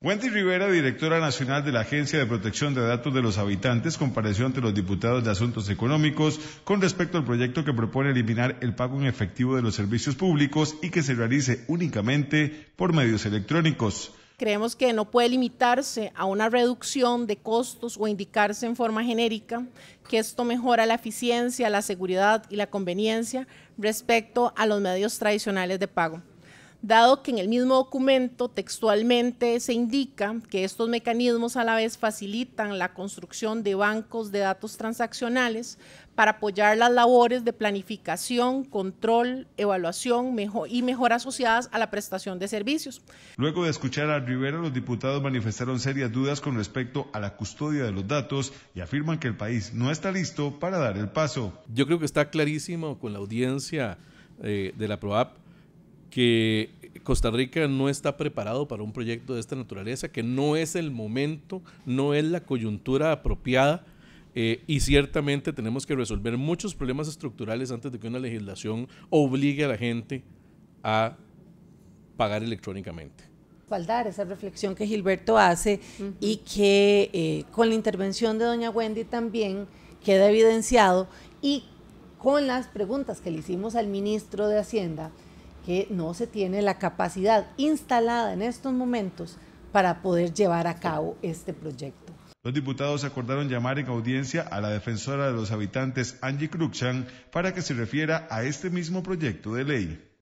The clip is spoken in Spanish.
Wendy Rivera, directora nacional de la Agencia de Protección de Datos de los Habitantes, compareció ante los diputados de Asuntos Económicos con respecto al proyecto que propone eliminar el pago en efectivo de los servicios públicos y que se realice únicamente por medios electrónicos. Creemos que no puede limitarse a una reducción de costos o indicarse en forma genérica que esto mejora la eficiencia, la seguridad y la conveniencia respecto a los medios tradicionales de pago dado que en el mismo documento textualmente se indica que estos mecanismos a la vez facilitan la construcción de bancos de datos transaccionales para apoyar las labores de planificación, control, evaluación y mejor asociadas a la prestación de servicios. Luego de escuchar a Rivera, los diputados manifestaron serias dudas con respecto a la custodia de los datos y afirman que el país no está listo para dar el paso. Yo creo que está clarísimo con la audiencia eh, de la PROAP que Costa Rica no está preparado para un proyecto de esta naturaleza, que no es el momento, no es la coyuntura apropiada. Eh, y ciertamente tenemos que resolver muchos problemas estructurales antes de que una legislación obligue a la gente a pagar electrónicamente. Faldar esa reflexión que Gilberto hace y que eh, con la intervención de doña Wendy también queda evidenciado y con las preguntas que le hicimos al ministro de Hacienda, que no se tiene la capacidad instalada en estos momentos para poder llevar a cabo este proyecto. Los diputados acordaron llamar en audiencia a la defensora de los habitantes Angie Cruxan para que se refiera a este mismo proyecto de ley.